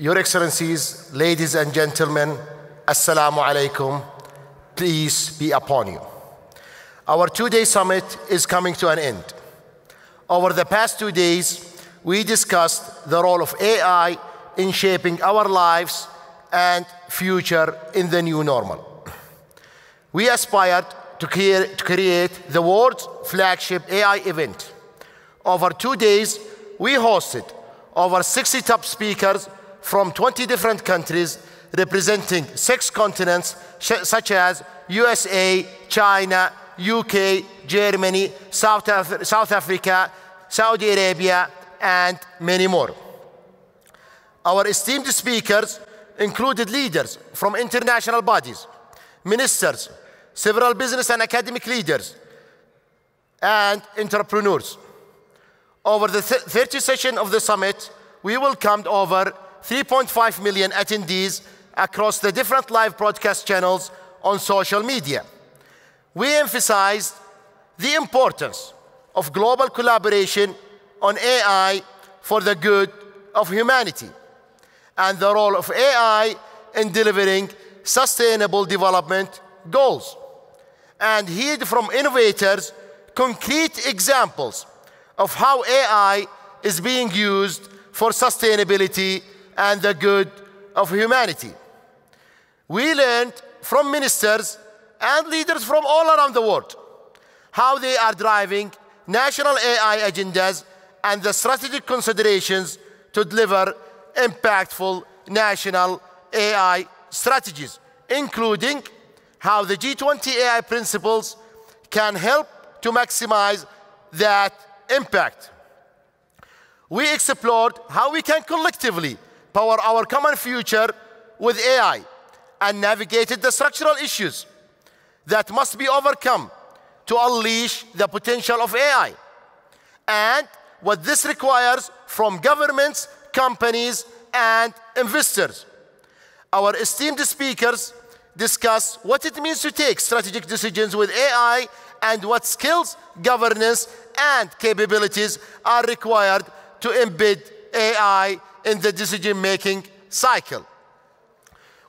Your Excellencies, ladies and gentlemen, Assalamu alaikum. Peace be upon you. Our two day summit is coming to an end. Over the past two days, we discussed the role of AI in shaping our lives and future in the new normal. We aspired to, to create the world's flagship AI event. Over two days, we hosted over 60 top speakers from 20 different countries representing six continents, such as USA, China, UK, Germany, South, Af South Africa, Saudi Arabia, and many more. Our esteemed speakers included leaders from international bodies, ministers, several business and academic leaders, and entrepreneurs. Over the th 30 session of the summit, we welcomed over 3.5 million attendees across the different live broadcast channels on social media. We emphasized the importance of global collaboration on AI for the good of humanity and the role of AI in delivering sustainable development goals and heard from innovators concrete examples of how AI is being used for sustainability and the good of humanity. We learned from ministers and leaders from all around the world how they are driving national AI agendas and the strategic considerations to deliver impactful national AI strategies, including how the G20 AI principles can help to maximize that impact. We explored how we can collectively power our common future with AI and navigated the structural issues that must be overcome to unleash the potential of AI and what this requires from governments, companies, and investors. Our esteemed speakers discuss what it means to take strategic decisions with AI and what skills, governance, and capabilities are required to embed AI in the decision making cycle.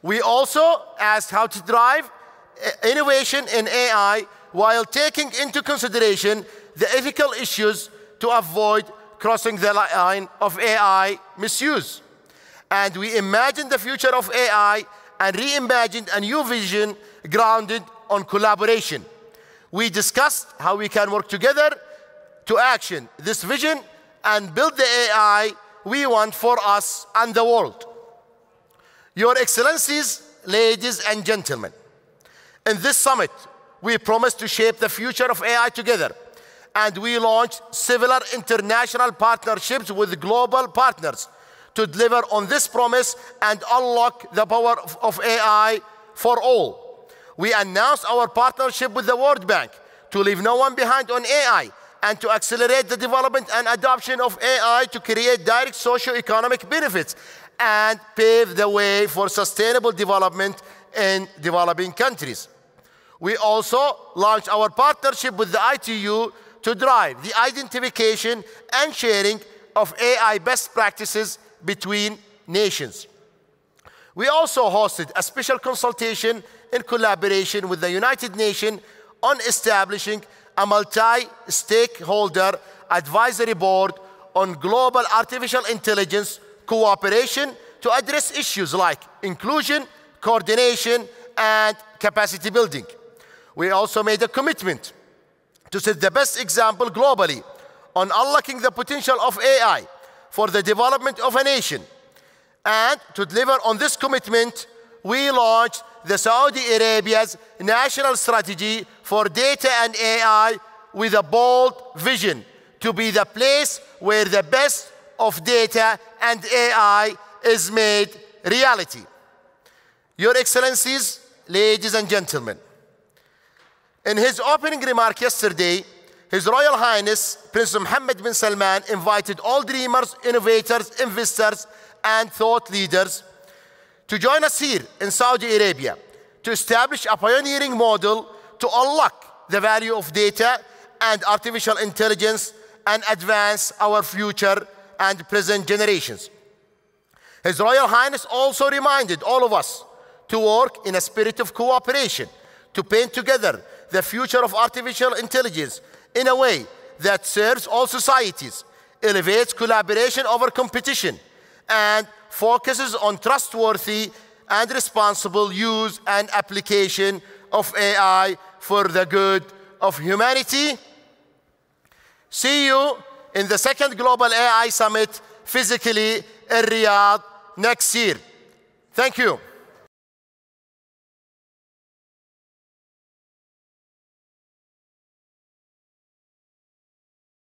We also asked how to drive eh, innovation in AI while taking into consideration the ethical issues to avoid crossing the line of AI misuse. And we imagined the future of AI and reimagined a new vision grounded on collaboration. We discussed how we can work together to action this vision and build the AI we want for us and the world. Your Excellencies, ladies and gentlemen, in this summit, we promise to shape the future of AI together, and we launch similar international partnerships with global partners to deliver on this promise and unlock the power of AI for all. We announced our partnership with the World Bank to leave no one behind on AI and to accelerate the development and adoption of AI to create direct socio-economic benefits and pave the way for sustainable development in developing countries. We also launched our partnership with the ITU to drive the identification and sharing of AI best practices between nations. We also hosted a special consultation in collaboration with the United Nations on establishing a multi-stakeholder advisory board on global artificial intelligence cooperation to address issues like inclusion, coordination, and capacity building. We also made a commitment to set the best example globally on unlocking the potential of AI for the development of a nation. And to deliver on this commitment, we launched the Saudi Arabia's National Strategy for data and AI with a bold vision to be the place where the best of data and AI is made reality. Your Excellencies, ladies and gentlemen, in his opening remark yesterday, His Royal Highness Prince Mohammed bin Salman invited all dreamers, innovators, investors, and thought leaders to join us here in Saudi Arabia to establish a pioneering model to unlock the value of data and artificial intelligence and advance our future and present generations. His Royal Highness also reminded all of us to work in a spirit of cooperation, to paint together the future of artificial intelligence in a way that serves all societies, elevates collaboration over competition, and focuses on trustworthy and responsible use and application of AI for the good of humanity. See you in the second Global AI Summit physically in Riyadh next year. Thank you.